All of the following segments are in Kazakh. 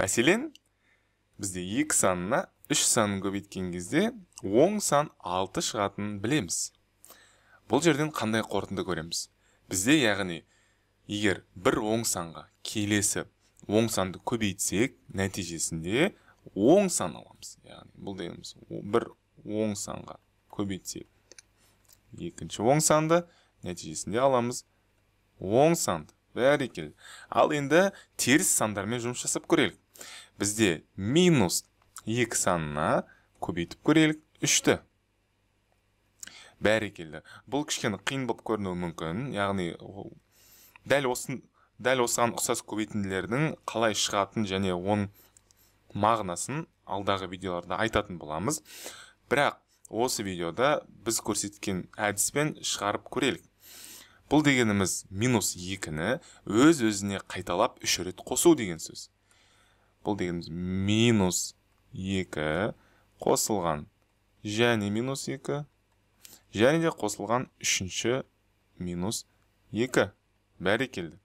мәселен бізде екі санына үш санын көбейткен кезде оң сан алты шығатынын білеміз бұл жерден қандай қорытынды көреміз бізде яғни егер бір оң санға келесі оң санды көбейтсек нәтижесінде оң сан аламыз яғни бұл дегеніміз бір оң санға көбейтсек екінші оң санды нәтижесінде аламыз оң санды бәрекелді ал енді теріс сандармен жұмыс жасап көрелік бізде минус екі санына көбейтіп көрелік үшті бәрекелді бұл кішкене қиын болып көрінуі мүмкін яғни дәл дәл осыған ұқсас көбейтінділердің қалай шығатын және оның мағынасын алдағы видеоларда айтатын боламыз бірақ осы видеода біз көрсеткен әдіспен шығарып көрелік бұл дегеніміз минус екіні өз өзіне қайталап үш рет қосу деген сөз бұл дегеніміз минус 2 қосылған және минус 2 және де қосылған үшінші минус 2 бәрекелді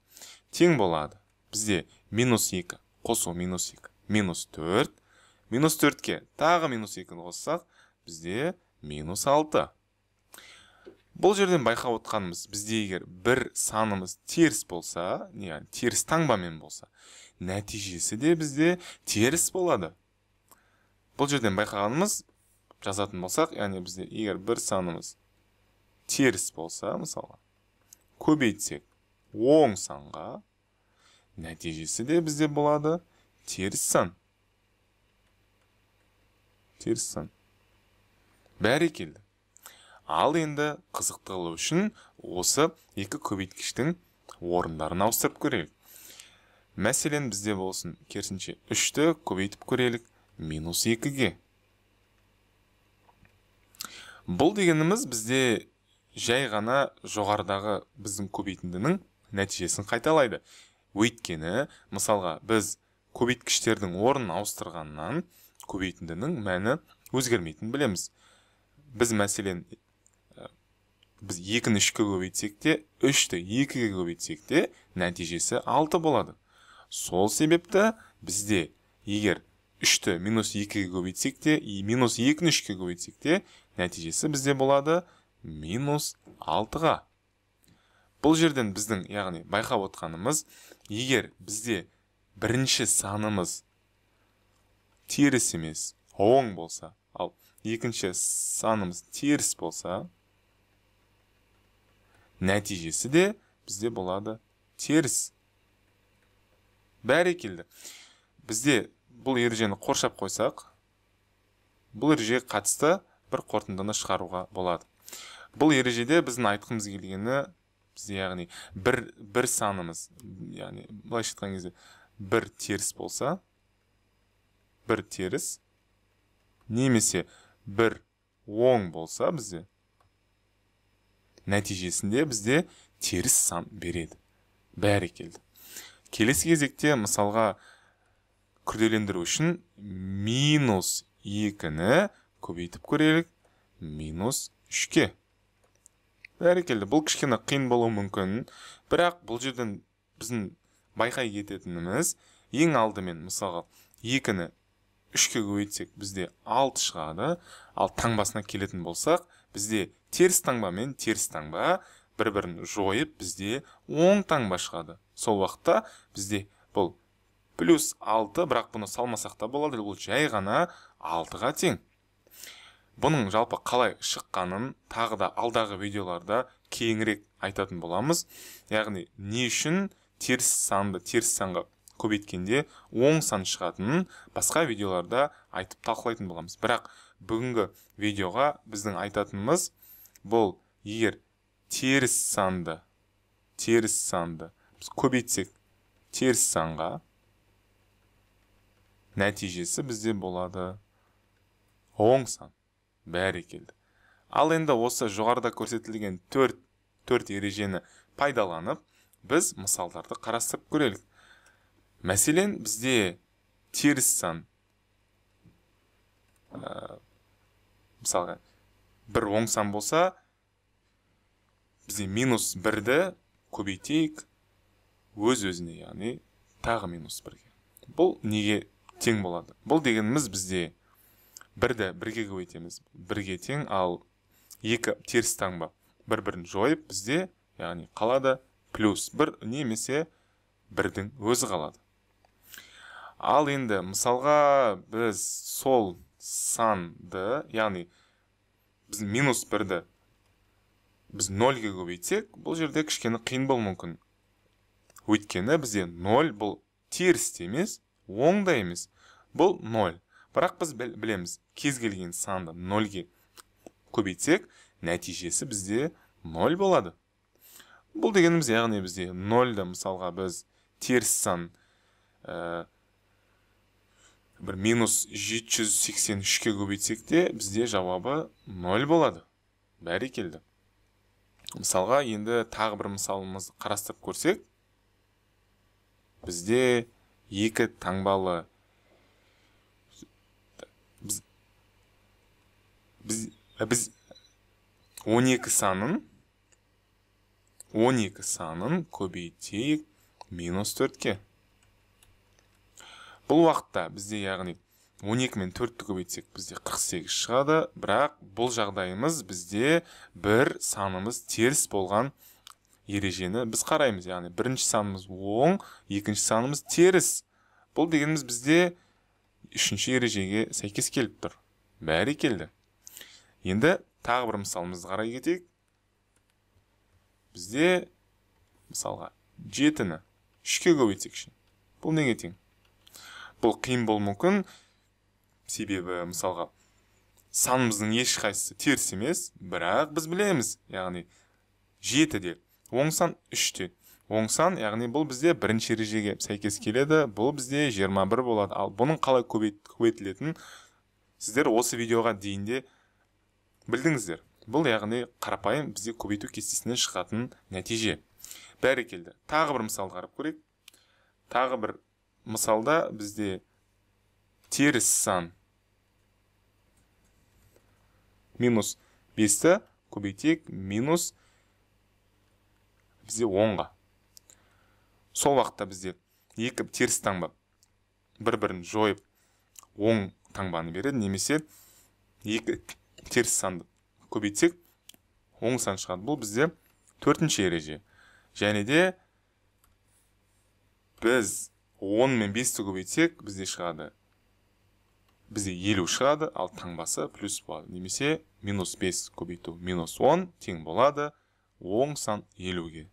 тең болады бізде минус 2 қосу минус 2 минус 4 минус 4-ке тағы минус 2-ні қоссақ бізде минус 6 бұл жерден байқап отқанымыз бізде егер бір санымыз теріс болса яғни теріс таңбамен болса нәтижесі де бізде теріс болады бұл жерден байқағанымыз жазатын болсақ яғни бізде егер бір санымыз теріс болса мысалы көбейтсек оң санға нәтижесі де бізде болады теріс сан теріс сан бәрекелді ал енді қызықтығы үшін осы екі көбейткіштің орындарын ауыстырып көрейік мәселен бізде болсын керісінше үшті көбейтіп көрелік минус екіге бұл дегеніміз бізде жай ғана жоғарыдағы біздің көбейтіндінің нәтижесін қайталайды өйткені мысалға біз көбейткіштердің орнын ауыстырғаннан көбейтіндінің мәні өзгермейтінін білеміз біз мәселен ә, біз екіні үшке көбейтсек те үшті екіге көбейтсек те нәтижесі алты болады сол себепті бізде егер 3 үшті минус 2-ге көбейтсек те минус 3-ке көбейтсек те нәтижесі бізде болады минус 6-ға. бұл жерден біздің яғни байқап отқанымыз егер бізде бірінші санымыз теріс емес оң болса ал екінші санымыз теріс болса нәтижесі де бізде болады теріс бәрекелді бізде бұл ережені қоршап қойсақ бұл ережеге қатысты бір қорытындыны шығаруға болады бұл ережеде біздің айтқымыз келгені біз яғни бір бір санымыз яғни былайша айтқан кезде бір теріс болса бір теріс немесе бір оң болса бізде нәтижесінде бізде теріс сан береді бәрекелді келесі кезекте мысалға күрделендіру үшін минус екіні көбейтіп көрелік минус үшке бәрекелді бұл кішкене қиын болуы мүмкін бірақ бұл жерден біздің байқай кететініміз ең алдымен мысалға екіні үшке көбейтсек бізде алты шығады ал таңбасына келетін болсақ бізде теріс таңба мен теріс таңба бір бірін жойып бізде оң таңба шығады сол уақытта бізде бұл плюс 6 бірақ бұны салмасақ та болады бұл жай ғана алтыға тең бұның жалпы қалай шыққанын тағы да алдағы видеоларда кеңірек айтатын боламыз яғни не үшін теріс санды теріс санға көбейткенде оң сан шығатынын басқа видеоларда айтып талқылайтын боламыз бірақ бүгінгі видеоға біздің айтатынымыз бұл егер теріс санды теріс санды біз көбейтсек теріс санға нәтижесі бізде болады оң сан бәрекелді ал енді осы жоғарыда көрсетілген төрт төрт ережені пайдаланып біз мысалдарды қарастырып көрелік мәселен бізде теріс сан ә, мысалға бір оң сан болса бізде минус бірді көбейтейік өз өзіне яғни тағы минус бірге бұл неге тең болады бұл дегеніміз бізде бірді бірге көбейтеміз бірге тең ал екі теріс таңба бір бірін жойып бізде яғни қалады плюс бір немесе бірдің өзі қалады ал енді мысалға біз сол санды яғни біз минус бірді біз 0-ге көбейтсек, бұл жерде кішкені қиын бол мүмкін. Өйткені бізде 0 бұл теріс емес оңда емес. Бұл 0. Бірақ біз білеміз, кезгелген санды 0-ге көбейтсек, нәтижесі бізде 0 болады. Бұл дегеніміз, яғни бізде 0-ді, мысалға біз теріс сан ә, бір минус 783-ке көбейтсек бізде жауабы 0 болады. Бәрі келді мысалға енді тағы бір мысалымыз қарастырып көрсек бізде екі таңбалы біз, біз, ә, біз 12 санын 12 санын көбейтейік минус төртке бұл уақытта бізде яғни он төрт төртті көбейтсек бізде 48 шығады бірақ бұл жағдайымыз бізде бір санымыз теріс болған ережені біз қараймыз яғни бірінші санымыз оң екінші санымыз теріс бұл дегеніміз бізде үшінші ережеге сәйкес келіп тұр бәрекелді енді тағы бір мысалымызды қарай кетейік бізде мысалға жетіні үшке көбейтсекші бұл неге тең бұл қиын болуы мүмкін себебі мысалға санымыздың ешқайсысы теріс емес бірақ біз білеміз яғни жеті де оң сан үште оң сан яғни бұл бізде бірінші ережеге сәйкес келеді бұл бізде 21 болады ал бұның қалай көбейтілетінін сіздер осы видеоға дейін де білдіңіздер бұл яғни қарапайым бізде көбейту кестесінен шығатын нәтиже бәрекелді тағы бір мысал қарап көрейік тағы бір мысалда бізде теріс сан минус 5-ті көбейтек минус бізде 10-ға. сол вақытта бізде екі теріс таңба бір бірін жойып оң таңбаны береді немесе екі теріс санды көбейтек, оң сан шығады бұл бізде төртінші ереже және де біз 10 мен 5-ті көбейтсек бізде шығады бізде елу шығады ал таңбасы плюс болады немесе минус бес көбейту минус он тең болады оң сан елуге